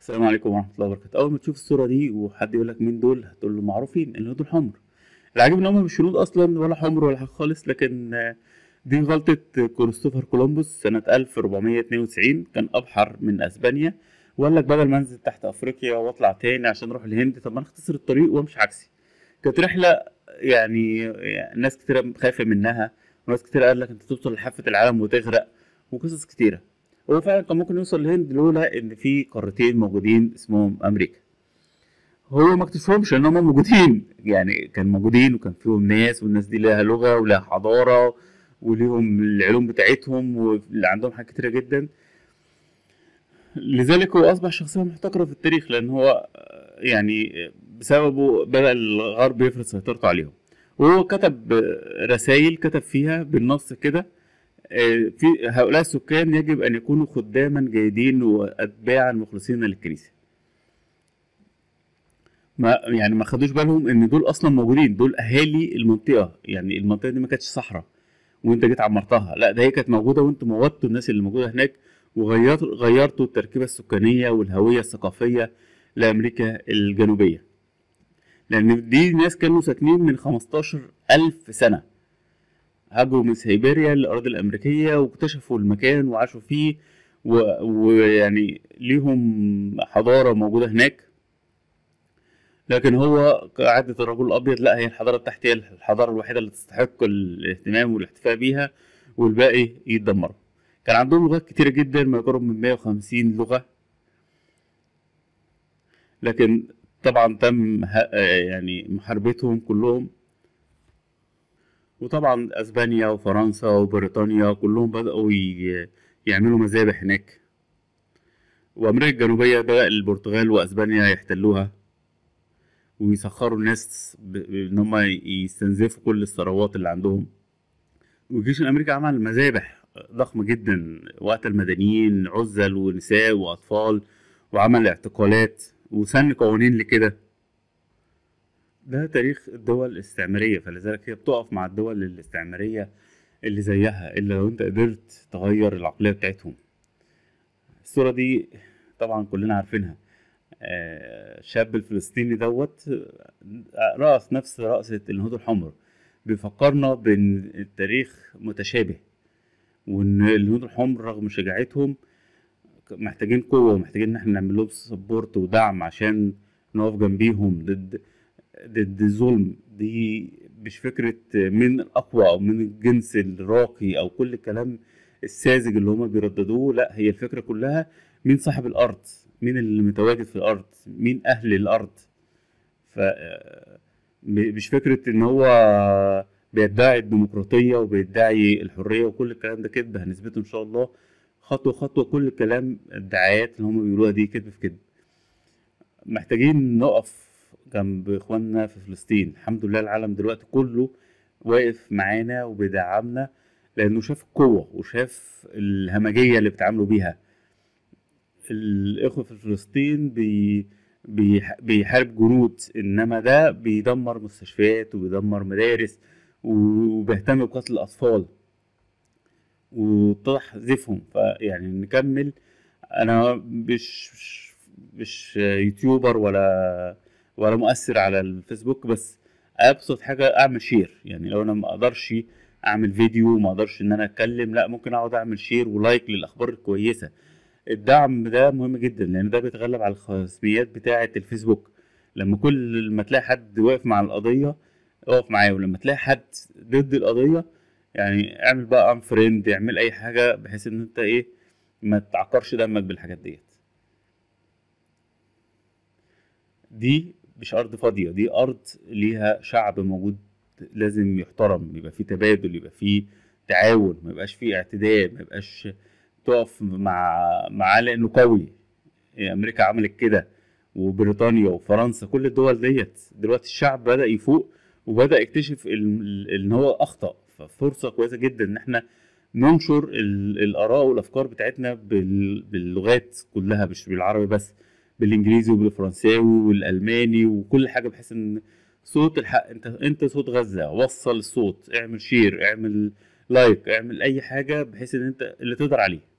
السلام عليكم ورحمه الله وبركاته اول ما تشوف الصوره دي وحد يقول لك مين دول هتقول له معروفين اللي دول حمر العجيب ان هم مش هنود اصلا ولا حمر ولا حاجه خالص لكن آه، دي غلطة كريستوفر كولومبوس سنة 1492 كان أبحر من أسبانيا وقال لك بدل ما أنزل تحت أفريقيا وأطلع تاني عشان أروح الهند طب ما أنا أختصر الطريق وأمشي عكسي كانت رحلة يعني آه، ناس كتيرة خايفة منها وناس كتيرة قال لك أنت توصل لحافة العالم وتغرق وقصص كتيرة هو فعلا كان ممكن يوصل للهند لولا ان في قارتين موجودين اسمهم امريكا هو ما اكتشفهمش ان هم موجودين يعني كان موجودين وكان فيهم ناس والناس دي لها لغه ولها حضاره وليهم العلوم بتاعتهم واللي عندهم حاجات كتيره جدا لذلك هو اصبح شخصيه محتكره في التاريخ لان هو يعني بسببه بدا الغرب يفرض سيطرته عليهم وهو كتب رسائل كتب فيها بالنص كده آه، في هؤلاء السكان يجب أن يكونوا خداما جيدين وأتباعا مخلصين للكنيسة ما يعني ما خدوش بالهم ان دول اصلا موجودين دول اهالي المنطقه يعني المنطقه دي ما كانتش صحراء وانت جيت عمرتها لا ده هي كانت موجوده وانت موضتوا الناس اللي موجوده هناك وغيرتوا غيرتوا التركيبه السكانيه والهويه الثقافيه لامريكا الجنوبيه لان دي ناس كانوا ساكنين من 15000 سنه هاجروا من سيبيريا للأراضي الأمريكية واكتشفوا المكان وعاشوا فيه ويعني ليهم حضارة موجودة هناك لكن هو كعادة الرجل الأبيض لا هي الحضارة التحتية الحضارة الوحيدة اللي تستحق الاهتمام والاحتفاء بيها والباقي يتدمروا كان عندهم لغات كتيرة جدا ما يقرب من 150 لغة لكن طبعا تم يعني محاربتهم كلهم وطبعا اسبانيا وفرنسا وبريطانيا كلهم بدأوا يعملوا مذابح هناك وامريكا الجنوبية بدأ البرتغال واسبانيا يحتلوها ويسخروا الناس ان هم يستنزفوا كل الثروات اللي عندهم والجيش الامريكي عمل مذابح ضخمة جدا وقت المدنيين عزل ونساء واطفال وعمل اعتقالات وسن قوانين لكده ده تاريخ الدول الاستعمارية فلذلك هي بتقف مع الدول الاستعمارية اللي زيها إلا لو أنت قدرت تغير العقلية بتاعتهم الصورة دي طبعا كلنا عارفينها آه، الشاب الفلسطيني دوت رأس نفس رأسة النهوض الحمر بيفكرنا بأن التاريخ متشابه وأن النهوض الحمر رغم شجاعتهم محتاجين قوة ومحتاجين إن احنا نعمل لهم سبورت ودعم عشان نقف جنبيهم ضد ضد الظلم دي مش فكره من الاقوى او من الجنس الراقي او كل الكلام الساذج اللي هما بيرددوه لا هي الفكره كلها مين صاحب الارض مين اللي متواجد في الارض مين اهل الارض ف آه، مش فكره ان هو بيدعي الديمقراطيه وبيدعي الحريه وكل الكلام ده كذب هنثبته ان شاء الله خطوه خطوه كل الكلام الدعايات اللي هم بيقولوها دي كذب في كذب محتاجين نقف جنب اخواننا في فلسطين الحمد لله العالم دلوقتي كله واقف معانا وبيدعمنا لانه شاف القوه وشاف الهمجيه اللي بتعاملوا بيها الاخوه في فلسطين بي بيحارب جنود انما ده بيدمر مستشفيات وبيدمر مدارس وبيهتم بقتل الاطفال وتحذفهم فيعني نكمل انا مش مش يوتيوبر ولا ولا مؤثر على الفيسبوك بس ابسط حاجه اعمل شير يعني لو انا ما اقدرش اعمل فيديو ما اقدرش ان انا اتكلم لا ممكن اقعد اعمل شير ولايك للاخبار الكويسه الدعم ده مهم جدا لان ده بيتغلب على الخصميات بتاعه الفيسبوك لما كل ما تلاقي حد واقف مع القضيه اقف معاه ولما تلاقي حد ضد القضيه يعني اعمل بقى ان فريند اعمل اي حاجه بحيث ان انت ايه ما تعكرش دمك بالحاجات ديت دي مش ارض فاضيه دي ارض ليها شعب موجود لازم يحترم يبقى في تبادل يبقى في تعاون ما يبقاش في اعتداء ما يبقاش تقف مع معاه لانه قوي إيه، امريكا عملت كده وبريطانيا وفرنسا كل الدول ديت دلوقتي الشعب بدا يفوق وبدا يكتشف ان هو اخطا ففرصه كويسه جدا ان احنا ننشر الاراء والافكار بتاعتنا باللغات كلها مش بالعربي بس بالانجليزي وبالفرنساوي والالماني وكل حاجه بحيث ان صوت الحق انت انت صوت غزه وصل الصوت اعمل شير اعمل لايك اعمل اي حاجه بحيث ان انت اللي تقدر عليه